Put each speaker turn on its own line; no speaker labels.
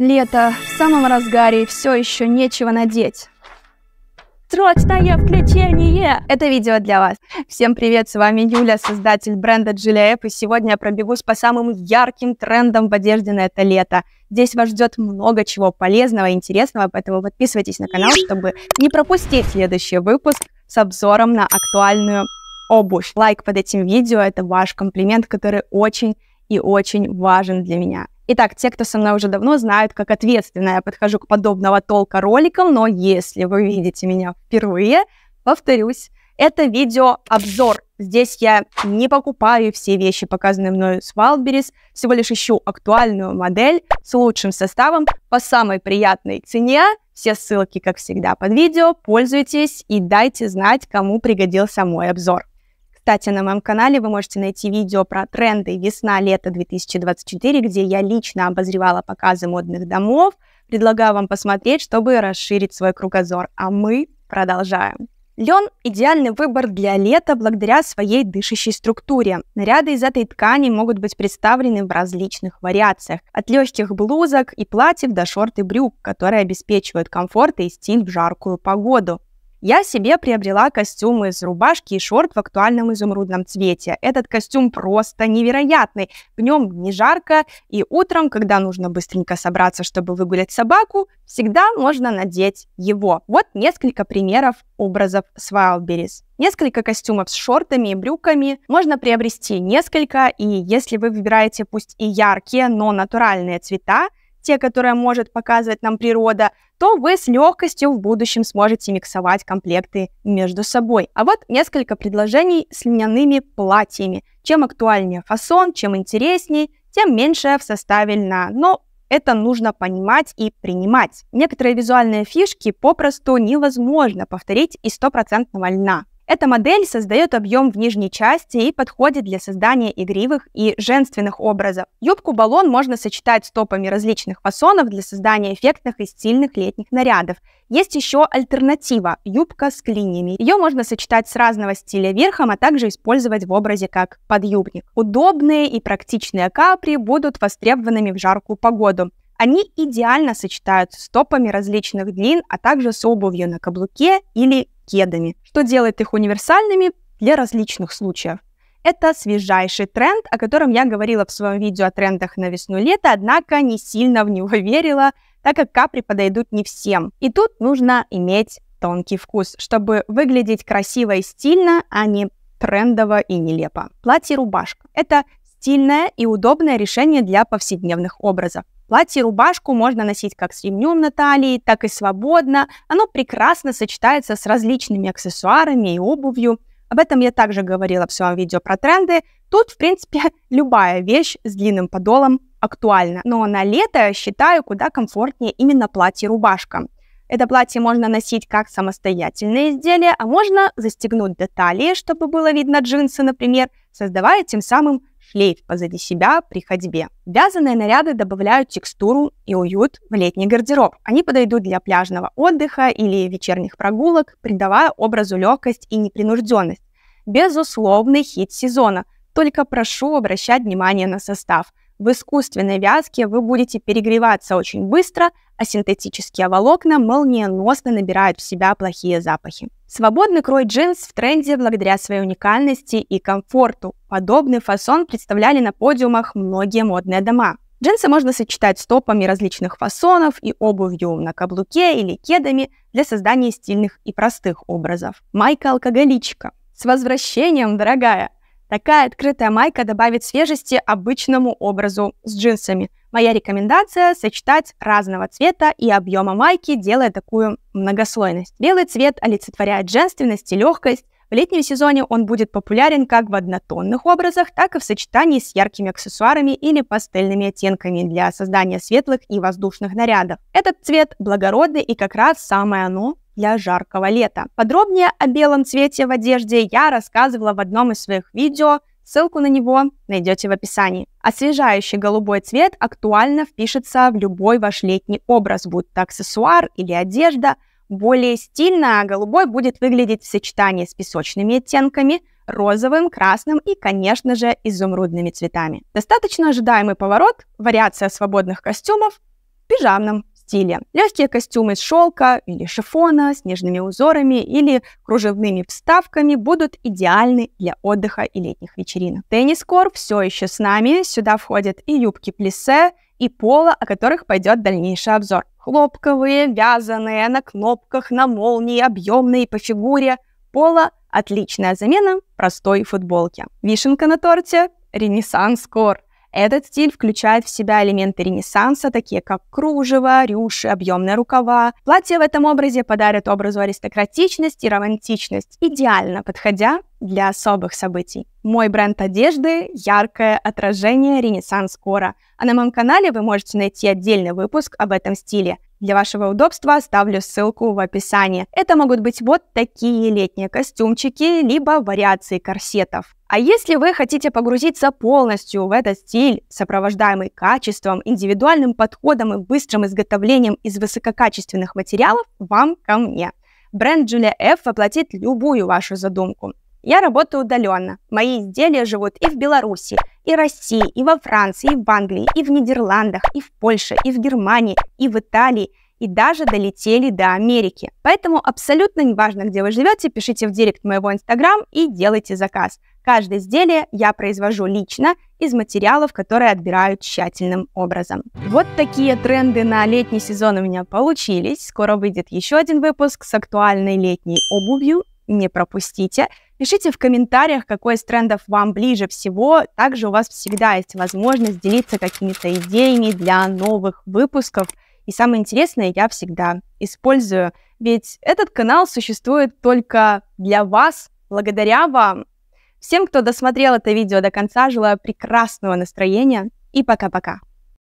Лето в самом разгаре и все еще нечего надеть. Срочное включение! Это видео для вас. Всем привет, с вами Юля, создатель бренда Gillette, и сегодня я пробегусь по самым ярким трендам в одежде на это лето. Здесь вас ждет много чего полезного и интересного, поэтому подписывайтесь на канал, чтобы не пропустить следующий выпуск с обзором на актуальную обувь. Лайк под этим видео – это ваш комплимент, который очень и очень важен для меня. Итак, те, кто со мной уже давно, знают, как ответственно я подхожу к подобного толка роликам, но если вы видите меня впервые, повторюсь, это видео обзор. Здесь я не покупаю все вещи, показанные мною с Wildberries, всего лишь ищу актуальную модель с лучшим составом по самой приятной цене. Все ссылки, как всегда, под видео. Пользуйтесь и дайте знать, кому пригодился мой обзор. Кстати, на моем канале вы можете найти видео про тренды весна-лето 2024, где я лично обозревала показы модных домов. Предлагаю вам посмотреть, чтобы расширить свой кругозор. А мы продолжаем. Лен – идеальный выбор для лета благодаря своей дышащей структуре. Наряды из этой ткани могут быть представлены в различных вариациях. От легких блузок и платьев до шорт и брюк, которые обеспечивают комфорт и стиль в жаркую погоду. Я себе приобрела костюм из рубашки и шорт в актуальном изумрудном цвете. Этот костюм просто невероятный. В нем не жарко, и утром, когда нужно быстренько собраться, чтобы выгулять собаку, всегда можно надеть его. Вот несколько примеров образов с Wildberries. Несколько костюмов с шортами и брюками можно приобрести несколько, и если вы выбираете пусть и яркие, но натуральные цвета, те, которые может показывать нам природа, то вы с легкостью в будущем сможете миксовать комплекты между собой. А вот несколько предложений с льняными платьями. Чем актуальнее фасон, чем интересней, тем меньше в составе льна. Но это нужно понимать и принимать. Некоторые визуальные фишки попросту невозможно повторить из стопроцентного льна. Эта модель создает объем в нижней части и подходит для создания игривых и женственных образов. Юбку-баллон можно сочетать с топами различных фасонов для создания эффектных и стильных летних нарядов. Есть еще альтернатива – юбка с клиньями. Ее можно сочетать с разного стиля верхом, а также использовать в образе как подъюбник. Удобные и практичные капри будут востребованными в жаркую погоду. Они идеально сочетаются с топами различных длин, а также с обувью на каблуке или кедами, что делает их универсальными для различных случаев. Это свежайший тренд, о котором я говорила в своем видео о трендах на весну-лето, однако не сильно в него верила, так как капри подойдут не всем. И тут нужно иметь тонкий вкус, чтобы выглядеть красиво и стильно, а не трендово и нелепо. Платье-рубашка – это стильное и удобное решение для повседневных образов. Платье и рубашку можно носить как с ремнем на талии, так и свободно. Оно прекрасно сочетается с различными аксессуарами и обувью. Об этом я также говорила в своем видео про тренды. Тут, в принципе, любая вещь с длинным подолом актуальна. Но на лето считаю куда комфортнее именно платье-рубашка. Это платье можно носить как самостоятельное изделие, а можно застегнуть до талии, чтобы было видно джинсы, например, создавая тем самым шлейф позади себя при ходьбе. Вязаные наряды добавляют текстуру и уют в летний гардероб. Они подойдут для пляжного отдыха или вечерних прогулок, придавая образу легкость и непринужденность. Безусловный хит сезона. Только прошу обращать внимание на состав. В искусственной вязке вы будете перегреваться очень быстро, а синтетические волокна молниеносно набирают в себя плохие запахи. Свободный крой джинс в тренде благодаря своей уникальности и комфорту. Подобный фасон представляли на подиумах многие модные дома. Джинсы можно сочетать с топами различных фасонов и обувью на каблуке или кедами для создания стильных и простых образов. Майка-алкоголичка. С возвращением, дорогая! Такая открытая майка добавит свежести обычному образу с джинсами. Моя рекомендация – сочетать разного цвета и объема майки, делая такую многослойность. Белый цвет олицетворяет женственность и легкость. В летнем сезоне он будет популярен как в однотонных образах, так и в сочетании с яркими аксессуарами или пастельными оттенками для создания светлых и воздушных нарядов. Этот цвет благородный и как раз самое оно для жаркого лета. Подробнее о белом цвете в одежде я рассказывала в одном из своих видео, ссылку на него найдете в описании. Освежающий голубой цвет актуально впишется в любой ваш летний образ, будь то аксессуар или одежда. Более стильно голубой будет выглядеть в сочетании с песочными оттенками, розовым, красным и, конечно же, изумрудными цветами. Достаточно ожидаемый поворот, вариация свободных костюмов в пижамном стиле. Легкие костюмы из шелка или шифона с нежными узорами или кружевными вставками будут идеальны для отдыха и летних вечеринок. Теннис-кор все еще с нами. Сюда входят и юбки плесе, и пола, о которых пойдет дальнейший обзор. Хлопковые, вязаные, на кнопках, на молнии, объемные по фигуре. Пола – отличная замена простой футболке. Вишенка на торте – ренессанс-кор – этот стиль включает в себя элементы ренессанса, такие как кружево, рюши, объемные рукава. Платья в этом образе подарят образу аристократичность и романтичность, идеально подходя для особых событий. Мой бренд одежды – яркое отражение ренессанс кора. А на моем канале вы можете найти отдельный выпуск об этом стиле. Для вашего удобства оставлю ссылку в описании. Это могут быть вот такие летние костюмчики, либо вариации корсетов. А если вы хотите погрузиться полностью в этот стиль, сопровождаемый качеством, индивидуальным подходом и быстрым изготовлением из высококачественных материалов, вам ко мне. Бренд Julia F воплотит любую вашу задумку. Я работаю удаленно. Мои изделия живут и в Беларуси, и России, и во Франции, и в Англии, и в Нидерландах, и в Польше, и в Германии, и в Италии, и даже долетели до Америки. Поэтому абсолютно неважно, где вы живете, пишите в директ моего инстаграм и делайте заказ. Каждое изделие я произвожу лично из материалов, которые отбирают тщательным образом. Вот такие тренды на летний сезон у меня получились. Скоро выйдет еще один выпуск с актуальной летней обувью. Не пропустите. Пишите в комментариях, какой из трендов вам ближе всего. Также у вас всегда есть возможность делиться какими-то идеями для новых выпусков. И самое интересное, я всегда использую. Ведь этот канал существует только для вас, благодаря вам. Всем, кто досмотрел это видео до конца, желаю прекрасного настроения и пока-пока.